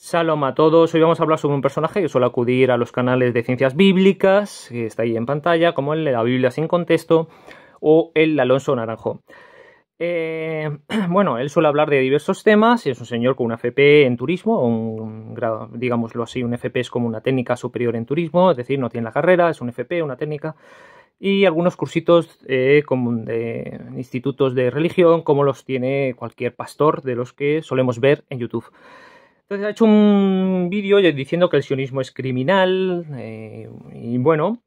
Salom a todos, hoy vamos a hablar sobre un personaje que suele acudir a los canales de ciencias bíblicas, que está ahí en pantalla, como el de la Biblia sin contexto o el Alonso Naranjo. Eh, bueno, él suele hablar de diversos temas, es un señor con un FP en turismo, un grado, digámoslo así, un FP es como una técnica superior en turismo, es decir, no tiene la carrera, es un FP, una técnica, y algunos cursitos eh, como de institutos de religión, como los tiene cualquier pastor de los que solemos ver en YouTube. Entonces ha hecho un vídeo diciendo que el sionismo es criminal eh, y bueno,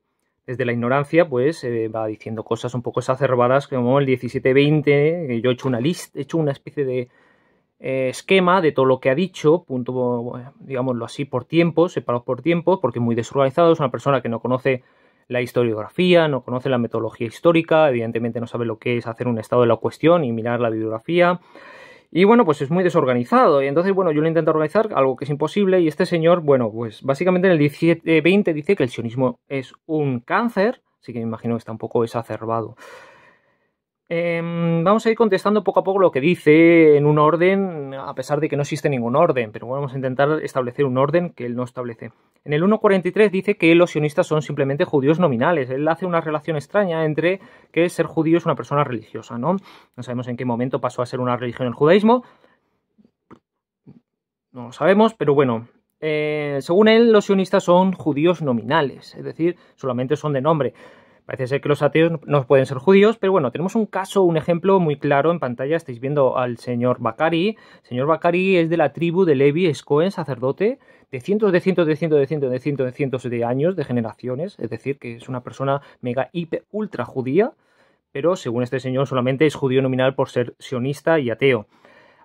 desde la ignorancia pues eh, va diciendo cosas un poco exacerbadas como el 1720, yo he hecho una lista, he hecho una especie de eh, esquema de todo lo que ha dicho, punto, digámoslo así, por tiempos, separado por tiempos, porque muy desorganizado, es una persona que no conoce la historiografía, no conoce la metodología histórica, evidentemente no sabe lo que es hacer un estado de la cuestión y mirar la bibliografía. Y bueno, pues es muy desorganizado. Y entonces, bueno, yo lo intento organizar, algo que es imposible. Y este señor, bueno, pues básicamente en el 20 eh, dice que el sionismo es un cáncer. Así que me imagino que está un poco exacerbado. Em, vamos a ir contestando poco a poco lo que dice en un orden, a pesar de que no existe ningún orden, pero vamos a intentar establecer un orden que él no establece. En el 1.43 dice que los sionistas son simplemente judíos nominales. Él hace una relación extraña entre que ser judío es una persona religiosa, ¿no? No sabemos en qué momento pasó a ser una religión el judaísmo. No lo sabemos, pero bueno, eh, según él, los sionistas son judíos nominales, es decir, solamente son de nombre. Parece ser que los ateos no pueden ser judíos, pero bueno, tenemos un caso, un ejemplo muy claro en pantalla. Estáis viendo al señor Bakari. El señor Bakari es de la tribu de Levi, es Cohen, sacerdote, de cientos, de cientos, de cientos, de cientos, de cientos, de cientos de años, de generaciones. Es decir, que es una persona mega, hiper, ultra judía, pero según este señor solamente es judío nominal por ser sionista y ateo.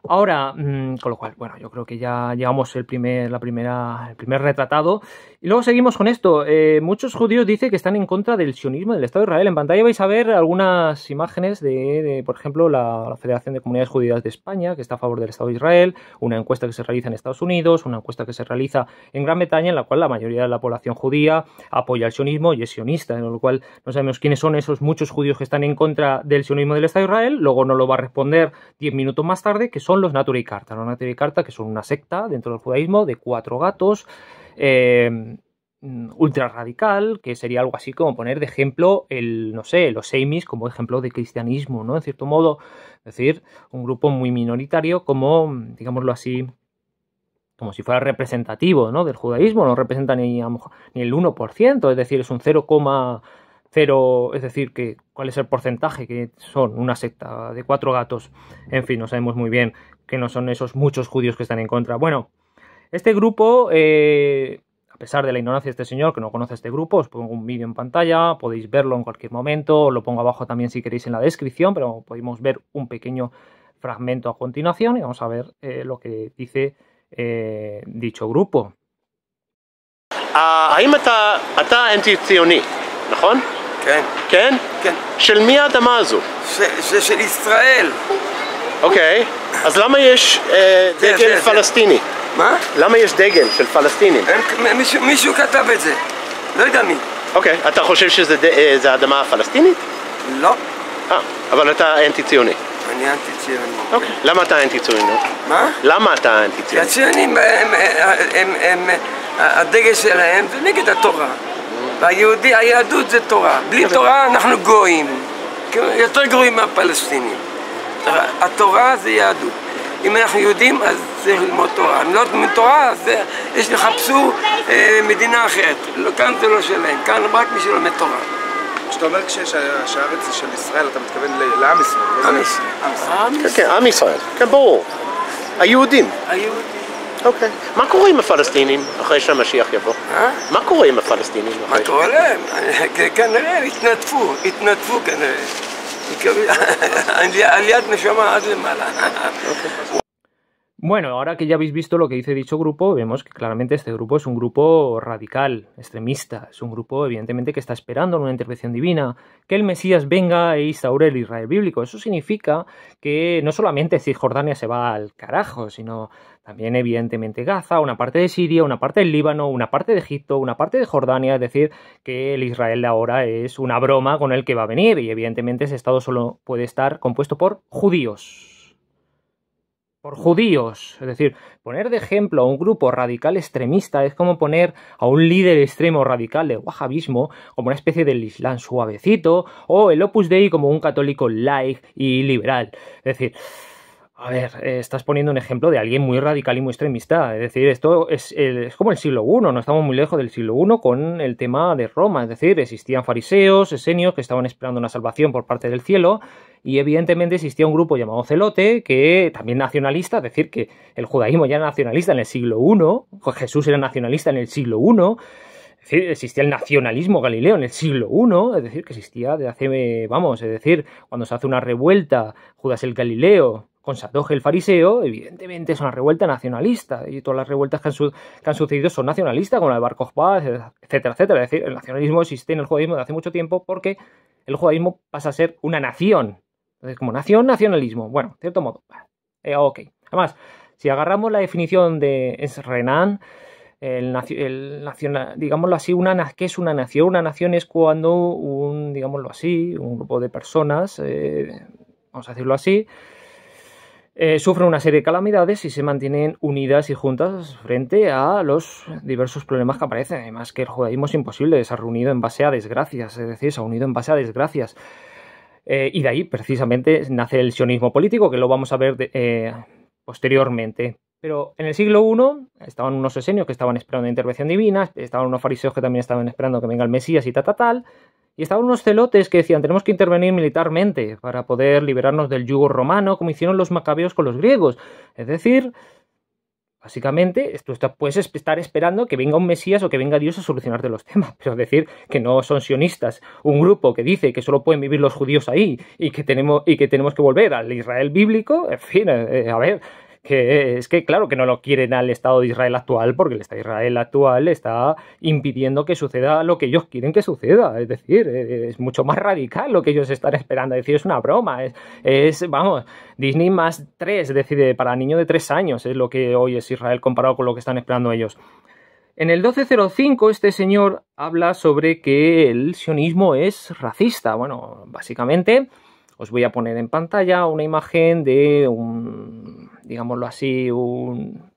Ahora, mm, con lo cual, bueno, yo creo que ya llevamos el primer, la primera, el primer retratado. Y luego seguimos con esto. Eh, muchos judíos dicen que están en contra del sionismo del Estado de Israel. En pantalla vais a ver algunas imágenes de, por ejemplo, la, Federación de Comunidades Judías de España, que está a favor del Estado de Israel, una encuesta que se realiza en Estados Unidos, una encuesta que se realiza en Gran Bretaña, en la cual la mayoría de la población judía apoya el sionismo y es sionista, en lo cual no sabemos quiénes son esos muchos judíos que están en contra del sionismo del Estado de Israel. Luego nos lo va a responder 10 minutos más tarde, que son los natura Los carta, que son una secta dentro del judaísmo de cuatro gatos, eh, ultra radical, que sería algo así como poner de ejemplo el, no sé, los seimis como ejemplo de cristianismo, ¿no? En cierto modo, es decir, un grupo muy minoritario como, digámoslo así, como si fuera representativo, ¿no? Del judaísmo, no representa ni, ni el 1%, es decir, es un 0, pero, es decir, que cuál es el porcentaje que son una secta de cuatro gatos. En fin, no sabemos muy bien que no son esos muchos judíos que están en contra. Bueno, este grupo, eh, a pesar de la ignorancia de este señor que no conoce este grupo, os pongo un vídeo en pantalla, podéis verlo en cualquier momento, lo pongo abajo también si queréis en la descripción, pero podemos ver un pequeño fragmento a continuación y vamos a ver eh, lo que dice eh, dicho grupo. Ah, ahí está כן. כן? כן. של מי האדמה הזו? ש, ש, של ישראל. אוקיי, אז למה יש אה, כן, דגל כן, כן. פלסטיני? כן. מה? למה יש דגל של פלסטינים? הם, מישהו, מישהו כתב את זה, לא יודע מי. אוקיי, אתה חושב שזה ד, אה, אדמה פלסטינית? לא. אה, אבל אתה אנטי-ציוני. אני אנטי-ציוני. אוקיי, למה אתה אנטי-ציוני? מה? למה אתה אנטי-ציוני? הציונים, הם, הם, הם, הם, הם, הדגל שלהם זה נגד התורה. והיהודי, היהדות זה תורה. בלי תורה אנחנו גויים. כן, יותר גרועים מהפלסטינים. התורה זה יהדות. אם אנחנו יהודים, אז צריך ללמוד תורה. אם לא ללמוד תורה, אז יש לחפשו אה, מדינה אחרת. לא, כאן זה לא שלהם, כאן רק מי שלומד תורה. כשאתה אומר שהארץ של ישראל, אתה מתכוון לעם ישראל. לא ישראל. עם ישראל. כן, כן, עם ישראל. כן, ברור. היהודים. היהודים. Bueno, ahora que ya habéis visto lo que dice dicho grupo, vemos que claramente este grupo es un grupo radical, extremista, es un grupo evidentemente que está esperando una intervención divina, que el Mesías venga e instaure el Israel bíblico. Eso significa que no solamente Jordania se va al carajo, sino también, evidentemente, Gaza, una parte de Siria, una parte del Líbano, una parte de Egipto, una parte de Jordania, es decir, que el Israel de ahora es una broma con el que va a venir, y evidentemente ese Estado solo puede estar compuesto por judíos. Por judíos. Es decir, poner de ejemplo a un grupo radical extremista es como poner a un líder extremo radical de wahabismo como una especie del Islam suavecito, o el Opus Dei como un católico laic y liberal. Es decir, a ver, eh, estás poniendo un ejemplo de alguien muy radical y muy extremista. Es decir, esto es, como el siglo I, no estamos muy lejos del siglo I con el tema de Roma. Es decir, existían fariseos, esenios que estaban esperando una salvación por parte del cielo y evidentemente existía un grupo llamado Celote que también nacionalista, es decir, que el judaísmo ya era nacionalista en el siglo I, pues Jesús era nacionalista en el siglo I. Es decir, existía el nacionalismo galileo en el siglo I, es decir, que existía de hace, vamos, es decir, cuando se hace una revuelta, Judas el Galileo, con Sadoje el fariseo, evidentemente es una revuelta nacionalista, y todas las revueltas que han, sucedido son nacionalistas, como la de Barcos Paz, etcétera, etcétera. Es decir, el nacionalismo existe en el judaísmo desde hace mucho tiempo porque el judaísmo pasa a ser una nación. Entonces, como nación, nacionalismo. Bueno, de cierto modo. Eh, ok. Además, si agarramos la definición de Renan, el, nacional, digámoslo así, una, ¿qué es una nación? Una nación es cuando un, digámoslo así, un grupo de personas, eh, vamos a decirlo así, eh, sufren una serie de calamidades y se mantienen unidas y juntas frente a los diversos problemas que aparecen. Además que el judaísmo es imposible, se ha reunido en base a desgracias, es decir, se ha unido en base a desgracias. Eh, y de ahí precisamente nace el sionismo político, que lo vamos a ver eh, posteriormente. Pero en el siglo I estaban unos esenios que estaban esperando intervención divina, estaban unos fariseos que también estaban esperando que venga el Mesías y tal, tal, tal. Y estaban unos celotes que decían, tenemos que intervenir militarmente para poder liberarnos del yugo romano, como hicieron los macabeos con los griegos. Es decir, básicamente, tú puedes estar esperando que venga un Mesías o que venga Dios a solucionarte los temas. Pero decir, que no son sionistas, un grupo que dice que solo pueden vivir los judíos ahí y que tenemos, y que, tenemos que volver al Israel bíblico, en fin, eh, eh, a ver, es que, claro, que no lo quieren al Estado de Israel actual, porque el Estado de Israel actual está impidiendo que suceda lo que ellos quieren que suceda. Es decir, eh, es mucho más radical lo que ellos están esperando. Es decir, es una broma. Es, vamos, Disney más 3, decide, eh, para niño de 3 años es lo que hoy es Israel comparado con lo que están esperando ellos. En el 1205 este señor habla sobre que el sionismo es racista. Bueno, básicamente os voy a poner en pantalla una imagen de un, digámoslo así, un,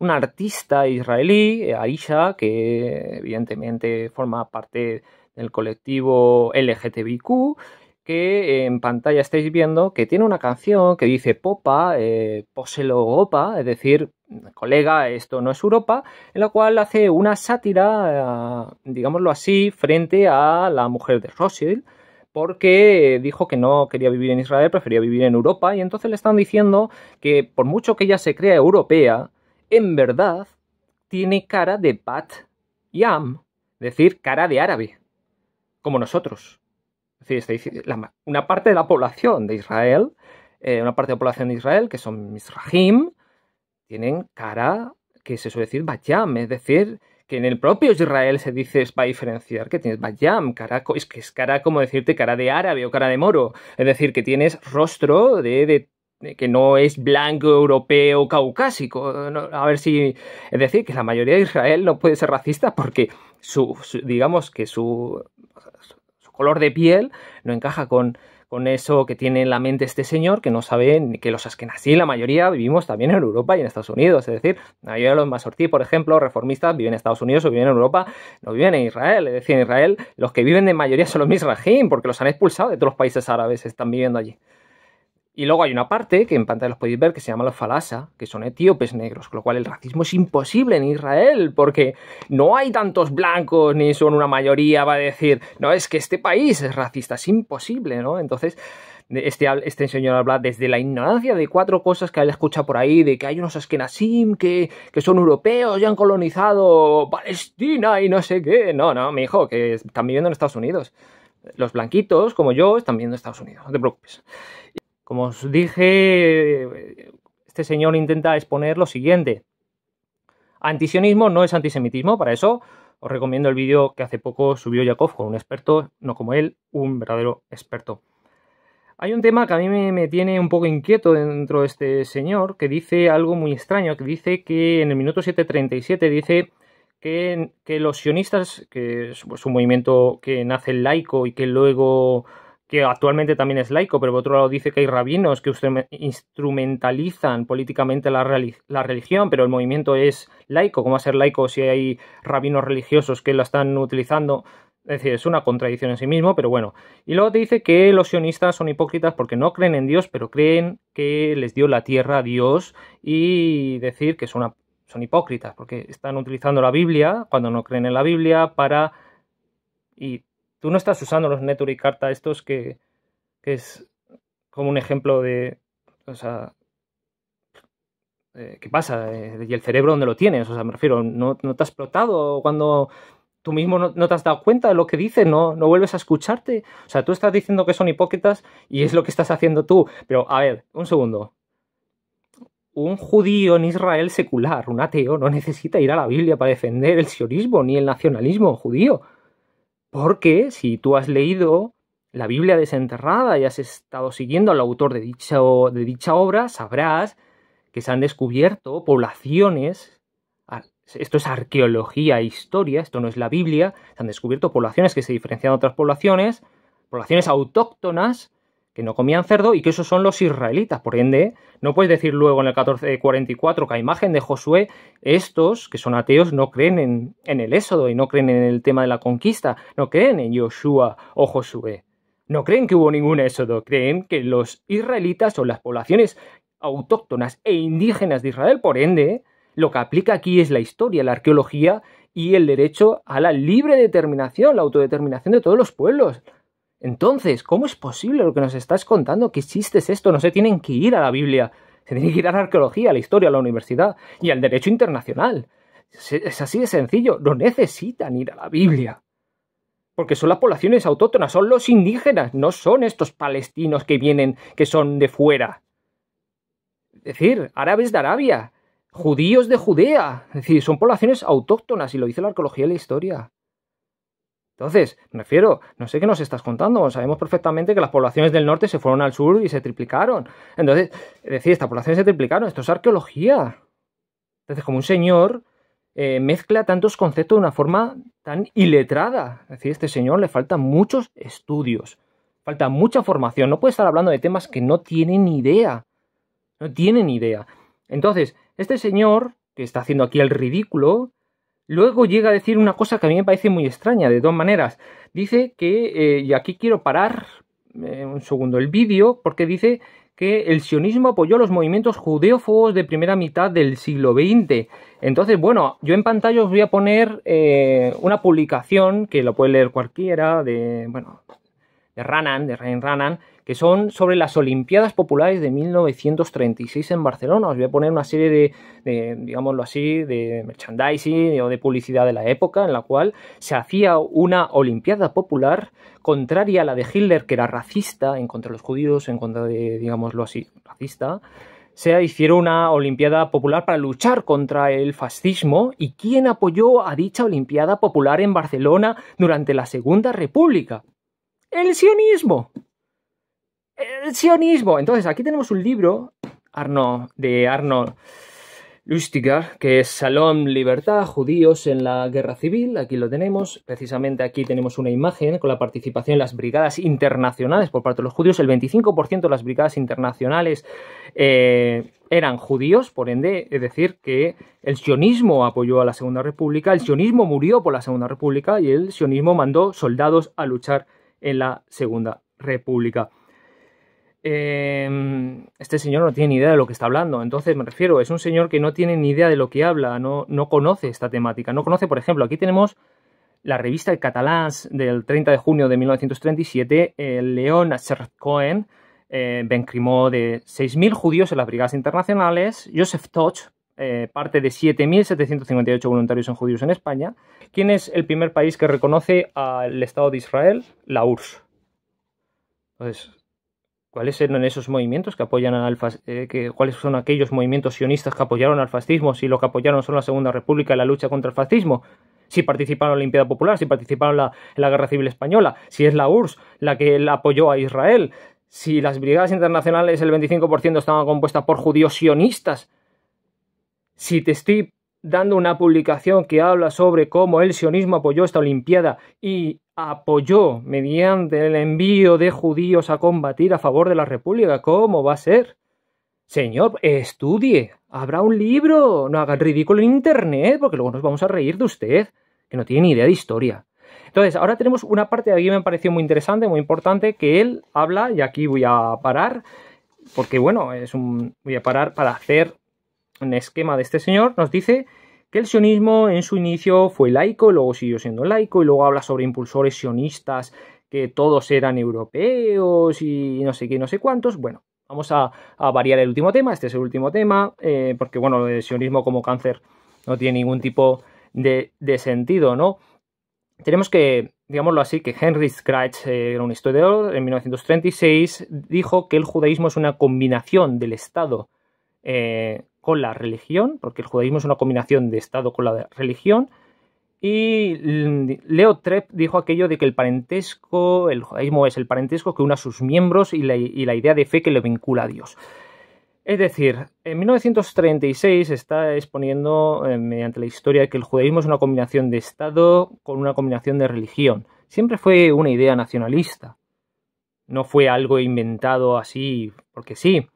artista israelí, Aisha, que evidentemente forma parte del colectivo LGTBIQ, que en pantalla estáis viendo que tiene una canción que dice Popa, eh, Poselo Opa, es decir, colega, esto no es Europa, en la cual hace una sátira, digámoslo así, frente a la mujer de Rothschild, porque dijo que no quería vivir en Israel, prefería vivir en Europa, y entonces le están diciendo que por mucho que ella se crea europea, en verdad tiene cara de Bat Yam, decir, cara de árabe, como nosotros. Es decir, una parte de la población de Israel, eh, una parte de la población de Israel, que son Misrahim, tienen cara, que se suele decir Yam, es decir, que en el propio Israel se dice es para diferenciar que tienes bayam, cara, es que es cara como decirte cara de árabe o cara de moro, es decir, que tienes rostro de, que no es blanco, europeo, caucásico. a ver si. Es decir, que la mayoría de Israel no puede ser racista porque su digamos que su, su color de piel no encaja con, con eso que tiene en la mente este señor, que no sabe ni que los nací la mayoría, vivimos también en Europa y en Estados Unidos. Es decir, la mayoría de los masortí, por ejemplo, reformistas, viven en Estados Unidos o viven en Europa, no viven en Israel. Es decir, en Israel los que viven de mayoría son los misrajim, porque los han expulsado de todos los países árabes, están viviendo allí. Y luego hay una parte que en pantalla los podéis ver que se llama los falasa, que son etíopes negros, con lo cual el racismo es imposible en Israel, porque no hay tantos blancos, ni son una mayoría, va a decir, no, es que este país es racista, es imposible, ¿no? Entonces, este, este señor habla desde la ignorancia de cuatro cosas que él escucha por ahí, de que hay unos askenazim que, que son europeos y han colonizado Palestina y no sé qué. No, no, mi hijo, que están viviendo en Estados Unidos. Los blanquitos, como yo, están viviendo en Estados Unidos, no te preocupes. Como os dije, este señor intenta exponer lo siguiente. Antisionismo no es antisemitismo, para eso os recomiendo el vídeo que hace poco subió Yakov con un experto, no como él, un verdadero experto. Hay un tema que a mí me, tiene un poco inquieto dentro de este señor, que dice algo muy extraño, que dice que en el minuto 7.37 dice que, los sionistas, que es pues, un movimiento que nace laico y que luego que actualmente también es laico, pero por otro lado dice que hay rabinos que instrumentalizan políticamente la, religión, pero el movimiento es laico. ¿Cómo va a ser laico si hay rabinos religiosos que la están utilizando? Es decir, es una contradicción en sí mismo, pero bueno. Y luego te dice que los sionistas son hipócritas porque no creen en Dios, pero creen que les dio la tierra a Dios y decir que son, son hipócritas porque están utilizando la Biblia cuando no creen en la Biblia para tú no estás usando los NETURICARTA Carta estos que, es como un ejemplo de, o sea, eh, ¿qué pasa? Eh, ¿Y el cerebro dónde lo tienes? O sea, me refiero, ¿no, te has explotado cuando tú mismo no, te has dado cuenta de lo que dices? ¿No, ¿No vuelves a escucharte? O sea, tú estás diciendo que son hipócritas y es lo que estás haciendo tú. Pero, a ver, un segundo. Un judío en Israel secular, un ateo, no necesita ir a la Biblia para defender el sionismo ni el nacionalismo judío. Porque si tú has leído la Biblia desenterrada y has estado siguiendo al autor de dicha, obra, sabrás que se han descubierto poblaciones, ah, esto es arqueología e historia, esto no es la Biblia, se han descubierto poblaciones que se diferencian de otras poblaciones, poblaciones autóctonas que no comían cerdo y que esos son los israelitas. Por ende, no puedes decir luego en el 1444 que a imagen de Josué, estos que son ateos no creen en, el Éxodo y no creen en el tema de la conquista, no creen en Joshua o Josué. No creen que hubo ningún éxodo, creen que los israelitas son las poblaciones autóctonas e indígenas de Israel, por ende, lo que aplica aquí es la historia, la arqueología y el derecho a la libre determinación, la autodeterminación de todos los pueblos, entonces, ¿cómo es posible lo que nos estás contando? ¿Que chiste esto? No se tienen que ir a la Biblia, se tienen que ir a la arqueología, a la historia, a la universidad y al derecho internacional. Es así de sencillo, no necesitan ir a la Biblia. Porque son las poblaciones autóctonas, son los indígenas, no son estos palestinos que vienen, que son de fuera. Es decir, árabes de Arabia, judíos de Judea, es decir, son poblaciones autóctonas y lo dice la arqueología y la historia. Entonces, me refiero, no sé qué nos estás contando. Sabemos perfectamente que las poblaciones del norte se fueron al sur y se triplicaron. Entonces, es decir, estas poblaciones se triplicaron. Esto es arqueología. Entonces, como un señor eh, mezcla tantos conceptos de una forma tan iletrada. Es decir, este señor le faltan muchos estudios, falta mucha formación. No puede estar hablando de temas que no tienen idea. No tienen idea. Entonces, este señor que está haciendo aquí el ridículo, Luego llega a decir una cosa que a mí me parece muy extraña, de dos maneras. Dice que, eh, y aquí quiero parar eh, un segundo el vídeo, porque dice que el sionismo apoyó los movimientos judeófobos de primera mitad del siglo XX. Entonces, bueno, yo en pantalla os voy a poner eh, una publicación que lo puede leer cualquiera, de, bueno, de Ranan, de Rein Ranan, que son sobre las Olimpiadas Populares de 1936 en Barcelona. Os voy a poner una serie de, digámoslo así, de merchandising o de publicidad de la época en la cual se hacía una Olimpiada Popular contraria a la de Hitler, que era racista, en contra de los judíos, en contra de, digámoslo así, racista se hicieron una Olimpiada Popular para luchar contra el fascismo y quién apoyó a dicha Olimpiada Popular en Barcelona durante la Segunda República. El sionismo el sionismo. Entonces, aquí tenemos un libro de Arno Lustiger, que es Salón Libertad, judíos en la guerra civil. Aquí lo tenemos. Precisamente aquí tenemos una imagen con la participación de las brigadas internacionales por parte de los judíos. El 25% de las brigadas internacionales eh, eran judíos, por ende, es decir, que el sionismo apoyó a la Segunda República, el sionismo murió por la Segunda República y el sionismo mandó soldados a luchar en la Segunda República. Em, este señor no tiene ni idea de lo que está hablando. Entonces, me refiero, es un señor que no tiene ni idea de lo que habla, no, no conoce esta temática. No conoce, por ejemplo, aquí tenemos la revista El Catalán, del 30 de junio de 1937, eh, León Cohen, eh, Ben de 6.000 judíos en las brigadas internacionales, Joseph Toch, eh, parte de 7.758 voluntarios en judíos en España. ¿Quién es el primer país que reconoce al Estado de Israel? La URSS. Entonces, ¿Cuáles eran esos movimientos que apoyan al eh, ¿Cuáles son aquellos movimientos sionistas que apoyaron al fascismo? Si lo que apoyaron son la Segunda República y la lucha contra el fascismo. Si participaron en la Olimpiada Popular, si participaron en la Guerra Civil Española, si es la URSS la que apoyó a Israel, si las brigadas internacionales, el 25% estaban compuestas por judíos sionistas. Si te estoy dando una publicación que habla sobre cómo el sionismo apoyó esta Olimpiada y apoyó mediante el envío de judíos a combatir a favor de la República. ¿Cómo va a ser? Señor, estudie. Habrá un libro. No haga ridículo en Internet, porque luego nos vamos a reír de usted, que no tiene ni idea de historia. Entonces, ahora tenemos una parte de aquí que me pareció muy interesante, muy importante, que él habla, y aquí voy a parar, porque bueno, es un, voy a parar para hacer un esquema de este señor. Nos dice el sionismo en su inicio fue laico, luego siguió siendo laico, y luego habla sobre impulsores sionistas que todos eran europeos y no sé qué, no sé cuántos. Bueno, vamos a, variar el último tema, este es el último tema, eh, porque bueno, el sionismo como cáncer no tiene ningún tipo de, sentido, ¿no? Tenemos que, digámoslo así, que Henry Scratch, eh, era un historiador, en 1936 dijo que el judaísmo es una combinación del Estado eh, con la religión, porque el judaísmo es una combinación de Estado con la religión. Y Leo Trepp dijo aquello de que el parentesco, el judaísmo es el parentesco que une a sus miembros y la, idea de fe que lo vincula a Dios. Es decir, en 1936 está exponiendo eh, mediante la historia que el judaísmo es una combinación de Estado con una combinación de religión. Siempre fue una idea nacionalista. No fue algo inventado así porque sí.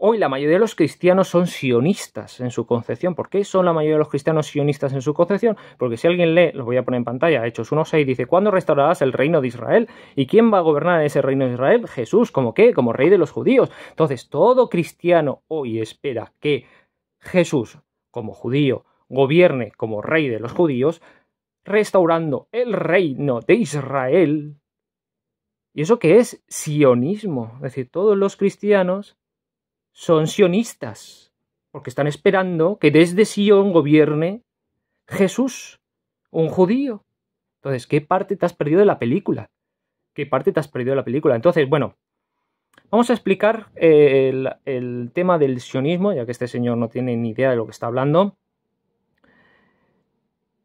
Hoy la mayoría de los cristianos son sionistas en su concepción. ¿Por qué son la mayoría de los cristianos sionistas en su concepción? Porque si alguien lee, lo voy a poner en pantalla, Hechos 1.6 dice, ¿cuándo restaurarás el reino de Israel? ¿Y quién va a gobernar ese reino de Israel? Jesús, ¿como qué? Como rey de los judíos. Entonces, todo cristiano hoy espera que Jesús, como judío, gobierne como rey de los judíos, restaurando el reino de Israel. ¿Y eso qué es? Sionismo. Es decir, todos los cristianos son sionistas, porque están esperando que desde Sion gobierne Jesús, un judío. Entonces, ¿qué parte te has perdido de la película? ¿Qué parte te has perdido de la película? Entonces, bueno, vamos a explicar eh, el, tema del sionismo, ya que este señor no tiene ni idea de lo que está hablando.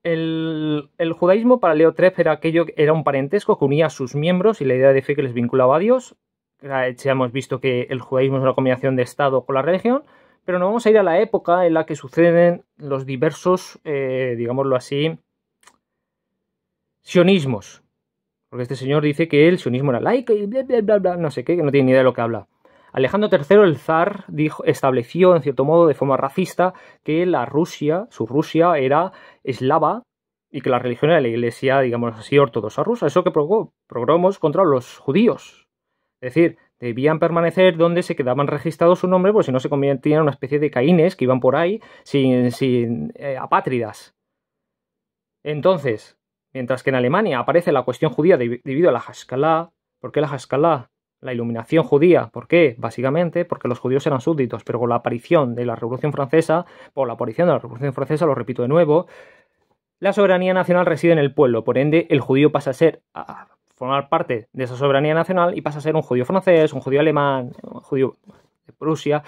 El, judaísmo para Leo Treff era aquello era un parentesco que unía a sus miembros y la idea de fe que les vinculaba a Dios eh, ya hemos visto que el judaísmo es una combinación de Estado con la religión, pero no vamos a ir a la época en la que suceden los diversos, eh, digámoslo así, sionismos. Porque este señor dice que el sionismo era laico y bla, bla, bla, no sé qué, que no tiene ni idea de lo que habla. Alejandro III, el zar, dijo, estableció, en cierto modo, de forma racista, que la Rusia, su Rusia, era eslava y que la religión era la iglesia, digamos así, ortodoxa rusa. Eso que provocó progromos contra los judíos, es decir, debían permanecer donde se quedaban registrados su nombre, porque si no se convertían en una especie de caínes que iban por ahí sin, sin eh, apátridas. Entonces, mientras que en Alemania aparece la cuestión judía debido a la Haskalah, ¿por qué la Haskalah? La iluminación judía, ¿por qué? Básicamente porque los judíos eran súbditos, pero con la aparición de la Revolución Francesa, por la aparición de la Revolución Francesa, lo repito de nuevo, la soberanía nacional reside en el pueblo, por ende el judío pasa a ser formar parte de esa soberanía nacional y pasa a ser un judío francés, un judío alemán, un judío de Prusia,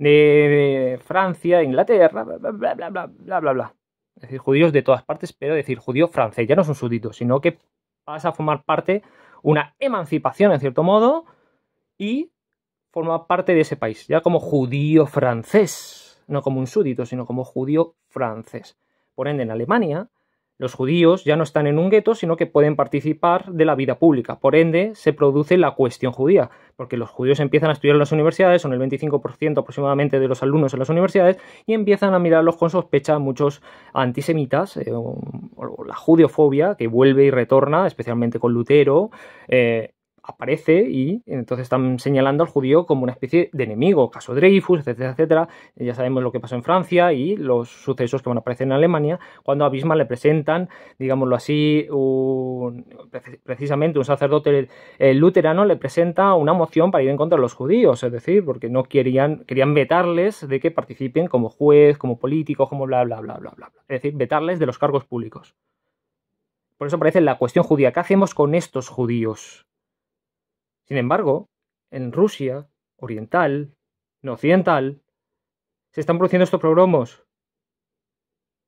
de Francia, Inglaterra, bla, bla, bla, bla, bla, bla, Es decir, judíos de todas partes, pero decir judío francés, ya no es un súbdito, sino que pasa a formar parte, una emancipación en cierto modo, y forma parte de ese país, ya como judío francés, no como un súdito, sino como judío francés. Por ende, en Alemania, los judíos ya no están en un gueto, sino que pueden participar de la vida pública. Por ende, se produce la cuestión judía, porque los judíos empiezan a estudiar en las universidades, son el 25% aproximadamente de los alumnos en las universidades, y empiezan a mirarlos con sospecha muchos antisemitas, eh, la judiofobia, que vuelve y retorna, especialmente con Lutero, eh, aparece y entonces están señalando al judío como una especie de enemigo, caso Dreyfus, etcétera, etcétera. Ya sabemos lo que pasó en Francia y los sucesos que van a aparecer en Alemania cuando a Bismarck le presentan, digámoslo así, un, precisamente un sacerdote eh, luterano le presenta una moción para ir en contra de los judíos, es decir, porque no querían querían vetarles de que participen como juez, como político, como bla bla bla bla bla, es decir, vetarles de los cargos públicos. Por eso aparece la cuestión judía, ¿qué hacemos con estos judíos? Sin embargo, en Rusia, oriental, no occidental, se están produciendo estos progromos.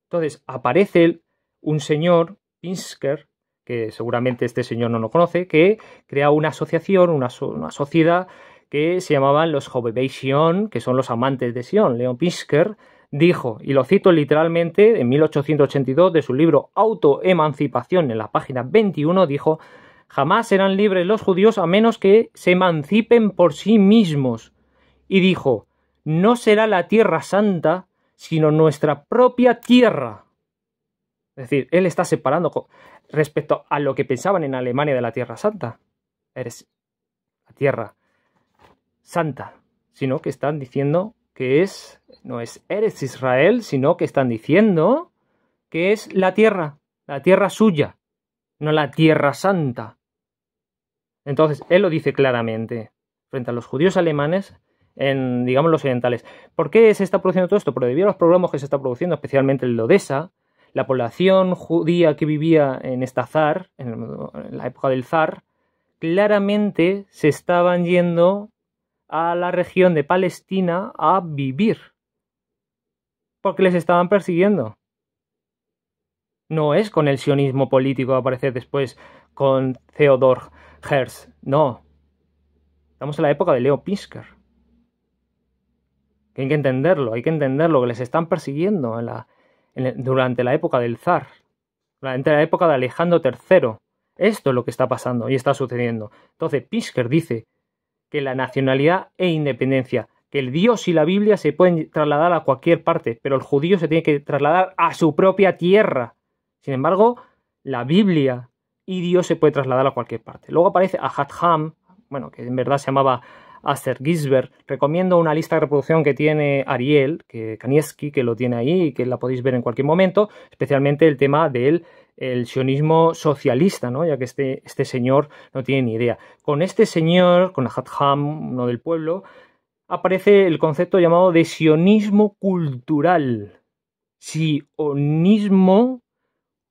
Entonces, aparece un señor, Pinsker, que seguramente este señor no lo conoce, que crea una asociación, una, sociedad que se llamaban los Jovebei Sion, que son los amantes de Sion. Leon Pinsker dijo, y lo cito literalmente en 1882 de su libro Autoemancipación en la página 21, dijo, Jamás serán libres los judíos a menos que se emancipen por sí mismos. Y dijo, no será la tierra santa, sino nuestra propia tierra. Es decir, él está separando respecto a lo que pensaban en Alemania de la tierra santa. Eres la tierra santa, sino que están diciendo que es, no es Eres Israel, sino que están diciendo que es la tierra, la tierra suya, no la tierra santa. Entonces, él lo dice claramente frente a los judíos alemanes en, digamos, los orientales. ¿Por qué se está produciendo todo esto? Porque debido a los problemas que se está produciendo, especialmente en Odessa, la población judía que vivía en esta zar, en la época del zar, claramente se estaban yendo a la región de Palestina a vivir. Porque les estaban persiguiendo. No es con el sionismo político que aparece después con Theodor Herz. No. Estamos en la época de Leo Pinsker. hay que entenderlo, hay que entenderlo, que les están persiguiendo durante la época del zar, durante la época de Alejandro III. Esto es lo que está pasando y está sucediendo. Entonces, Pinsker dice que la nacionalidad e independencia, que el Dios y la Biblia se pueden trasladar a cualquier parte, pero el judío se tiene que trasladar a su propia tierra. Sin embargo, la Biblia y Dios se puede trasladar a cualquier parte. Luego aparece a Ham, bueno, que en verdad se llamaba Aster Gisbert. Recomiendo una lista de reproducción que tiene Ariel, que Kanieski, que lo tiene ahí y que la podéis ver en cualquier momento, especialmente el tema del el sionismo socialista, ¿no? ya que este, este señor no tiene ni idea. Con este señor, con Ahad Ham, uno del pueblo, aparece el concepto llamado de sionismo cultural. Sionismo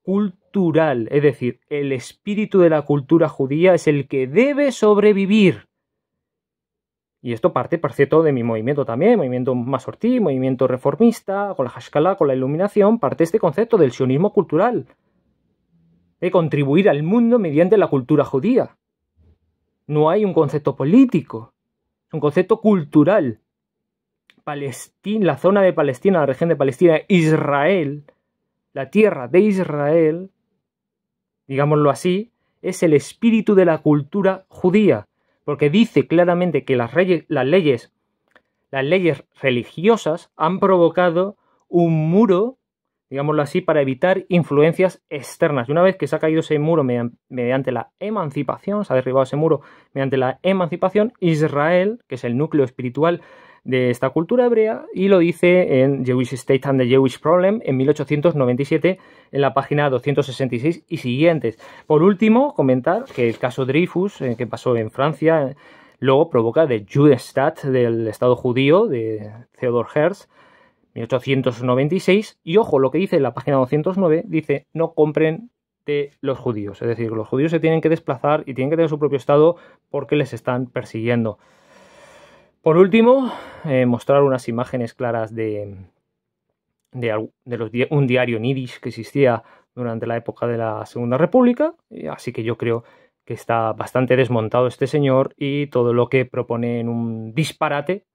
cultural cultural, es decir, el espíritu de la cultura judía es el que debe sobrevivir. Y esto parte, por cierto, de mi movimiento también, movimiento masortí, movimiento reformista, con la Haskalah, con la iluminación, parte este concepto del sionismo cultural, de contribuir al mundo mediante la cultura judía. No hay un concepto político, es un concepto cultural. Palestina, la zona de Palestina, la región de Palestina, Israel, la tierra de Israel, digámoslo así, es el espíritu de la cultura judía, porque dice claramente que las, las leyes las leyes religiosas han provocado un muro, digámoslo así, para evitar influencias externas. Y una vez que se ha caído ese muro mediante la emancipación, se ha derribado ese muro mediante la emancipación, Israel, que es el núcleo espiritual de esta cultura hebrea y lo dice en Jewish State and the Jewish Problem en 1897 en la página 266 y siguientes. Por último, comentar que el caso Dreyfus, eh, que pasó en Francia, luego provoca de Judenstadt, del Estado judío, de Theodor Herz, 1896. Y ojo, lo que dice en la página 209, dice, no compren de los judíos. Es decir, los judíos se tienen que desplazar y tienen que tener su propio Estado porque les están persiguiendo. Por último, eh, mostrar unas imágenes claras de, de, los, un diario Nidis que existía durante la época de la Segunda República, así que yo creo que está bastante desmontado este señor y todo lo que propone en un disparate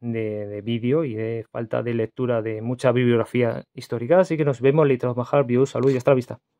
de, vídeo y de falta de lectura de mucha bibliografía histórica. Así que nos vemos, Litros trabajar Views, salud y hasta la vista.